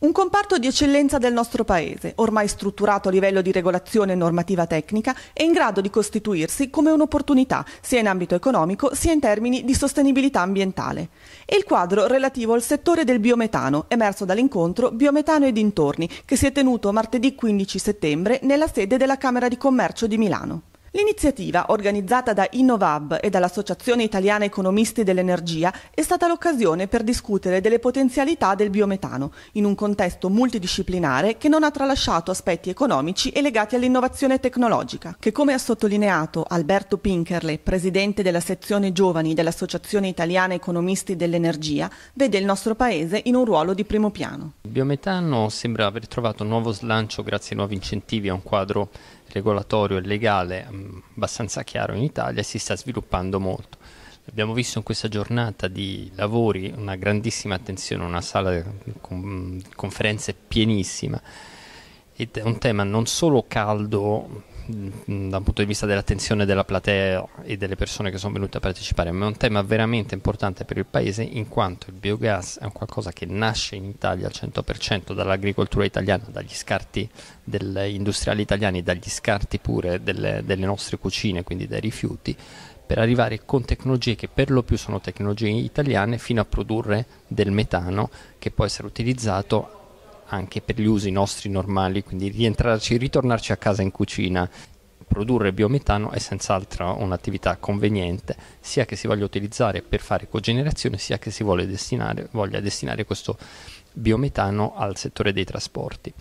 Un comparto di eccellenza del nostro Paese, ormai strutturato a livello di regolazione e normativa tecnica, è in grado di costituirsi come un'opportunità, sia in ambito economico sia in termini di sostenibilità ambientale. E il quadro relativo al settore del biometano, emerso dall'incontro Biometano e dintorni, che si è tenuto martedì 15 settembre nella sede della Camera di Commercio di Milano. L'iniziativa, organizzata da Innovab e dall'Associazione Italiana Economisti dell'Energia, è stata l'occasione per discutere delle potenzialità del biometano in un contesto multidisciplinare che non ha tralasciato aspetti economici e legati all'innovazione tecnologica, che come ha sottolineato Alberto Pinkerle, presidente della sezione giovani dell'Associazione Italiana Economisti dell'Energia, vede il nostro paese in un ruolo di primo piano. Il biometano sembra aver trovato un nuovo slancio grazie ai nuovi incentivi a un quadro regolatorio e legale mm, abbastanza chiaro in Italia e si sta sviluppando molto. Abbiamo visto in questa giornata di lavori una grandissima attenzione, una sala con mm, conferenze pienissima ed è un tema non solo caldo Mm, dal punto di vista dell'attenzione della platea e delle persone che sono venute a partecipare, ma è un tema veramente importante per il paese in quanto il biogas è un qualcosa che nasce in Italia al 100% dall'agricoltura italiana, dagli scarti degli industriali italiani, dagli scarti pure delle, delle nostre cucine, quindi dai rifiuti, per arrivare con tecnologie che per lo più sono tecnologie italiane fino a produrre del metano che può essere utilizzato anche per gli usi nostri normali, quindi rientrarci, ritornarci a casa in cucina. Produrre biometano è senz'altro un'attività conveniente, sia che si voglia utilizzare per fare cogenerazione, sia che si destinare, voglia destinare questo biometano al settore dei trasporti.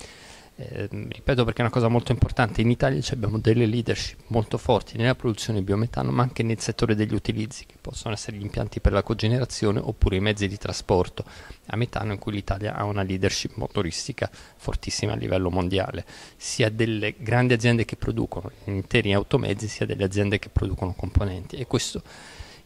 Ehm, ripeto perché è una cosa molto importante, in Italia abbiamo delle leadership molto forti nella produzione di biometano ma anche nel settore degli utilizzi che possono essere gli impianti per la cogenerazione oppure i mezzi di trasporto a metano in cui l'Italia ha una leadership motoristica fortissima a livello mondiale, sia delle grandi aziende che producono interi automezzi sia delle aziende che producono componenti e questo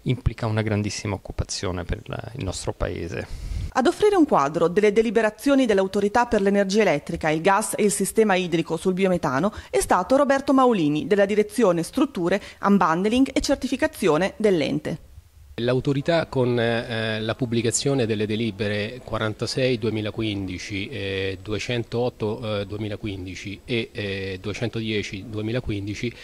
implica una grandissima occupazione per il nostro paese. Ad offrire un quadro delle deliberazioni dell'autorità per l'energia elettrica, il gas e il sistema idrico sul biometano è stato Roberto Maulini della direzione strutture, unbundling e certificazione dell'ente. L'autorità con eh, eh la pubblicazione delle delibere 46 2015, eh, 208 eh, 2015 e 210 eh, 2015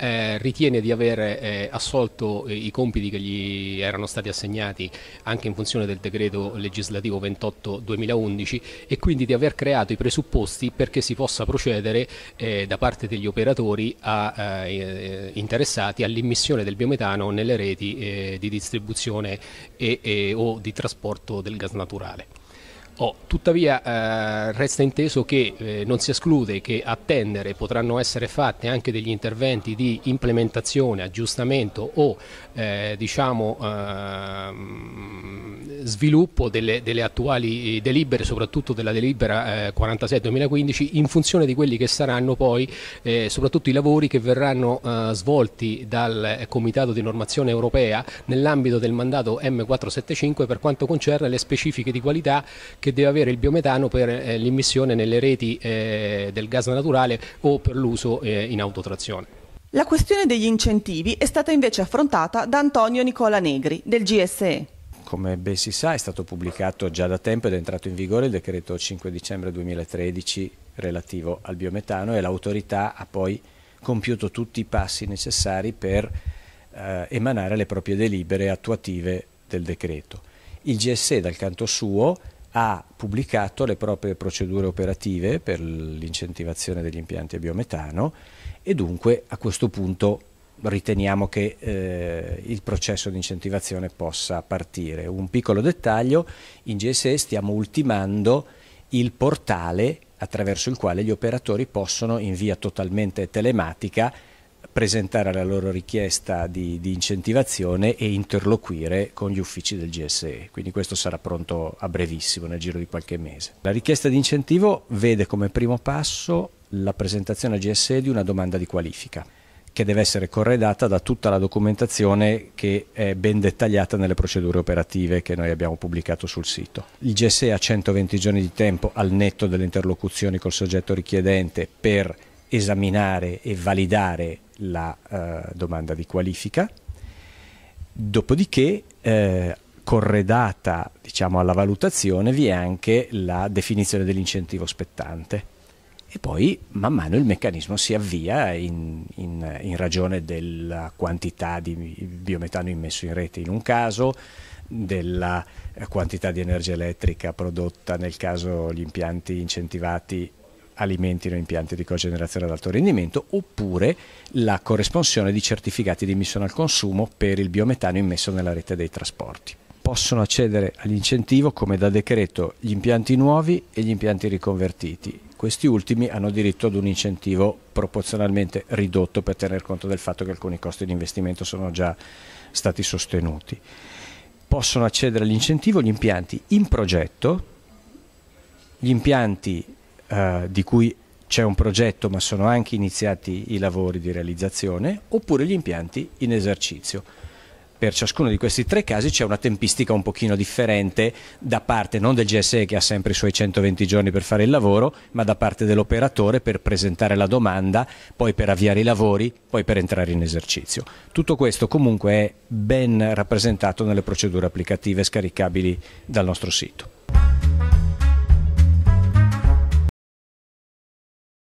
eh, ritiene di aver eh, assolto eh, i compiti che gli erano stati assegnati anche in funzione del decreto legislativo 28-2011 e quindi di aver creato i presupposti perché si possa procedere eh, da parte degli operatori a, eh, eh, interessati all'immissione del biometano nelle reti di distribuzione e, e, o di trasporto del gas naturale. Oh, tuttavia eh, resta inteso che eh, non si esclude che attendere potranno essere fatti anche degli interventi di implementazione, aggiustamento o eh, diciamo, ehm, sviluppo delle, delle, attuali delibere, soprattutto della delibera 46-2015, eh, in funzione di quelli che saranno poi eh, soprattutto i lavori che verranno eh, svolti dal Comitato di Normazione Europea nell'ambito del mandato M475 per quanto concerne le specifiche di qualità che che deve avere il biometano per eh, l'immissione nelle reti eh, del gas naturale o per l'uso eh, in autotrazione. La questione degli incentivi è stata invece affrontata da Antonio Nicola Negri del GSE. Come ben si sa è stato pubblicato già da tempo ed è entrato in vigore il decreto 5 dicembre 2013 relativo al biometano e l'autorità ha poi compiuto tutti i passi necessari per eh, emanare le proprie delibere attuative del decreto. Il GSE dal canto suo ha pubblicato le proprie procedure operative per l'incentivazione degli impianti a biometano e dunque a questo punto riteniamo che eh, il processo di incentivazione possa partire. Un piccolo dettaglio, in GSE stiamo ultimando il portale attraverso il quale gli operatori possono in via totalmente telematica presentare la loro richiesta di, di incentivazione e interloquire con gli uffici del GSE, quindi questo sarà pronto a brevissimo, nel giro di qualche mese. La richiesta di incentivo vede come primo passo la presentazione a GSE di una domanda di qualifica che deve essere corredata da tutta la documentazione che è ben dettagliata nelle procedure operative che noi abbiamo pubblicato sul sito. Il GSE ha 120 giorni di tempo al netto delle interlocuzioni col soggetto richiedente per esaminare e validare la eh, domanda di qualifica, dopodiché eh, corredata diciamo, alla valutazione vi è anche la definizione dell'incentivo spettante e poi man mano il meccanismo si avvia in, in, in, ragione della quantità di biometano immesso in rete in un caso, della eh, quantità di energia elettrica prodotta nel caso gli impianti incentivati alimentino impianti di cogenerazione ad alto rendimento, oppure la corresponsione di certificati di emissione al consumo per il biometano immesso nella rete dei trasporti. Possono accedere all'incentivo come da decreto gli impianti nuovi e gli impianti riconvertiti. Questi ultimi hanno diritto ad un incentivo proporzionalmente ridotto per tener conto del fatto che alcuni costi di investimento sono già stati sostenuti. Possono accedere all'incentivo gli impianti in progetto, gli impianti eh, di cui c'è un progetto ma sono anche iniziati i lavori di realizzazione, oppure gli impianti in esercizio. Per ciascuno di questi tre casi c'è una tempistica un pochino differente da parte non del GSE che ha sempre i suoi 120 giorni per fare il lavoro, ma da parte dell'operatore per presentare la domanda, poi per avviare i lavori, poi per entrare in esercizio. Tutto questo comunque è ben rappresentato nelle procedure applicative scaricabili dal nostro sito.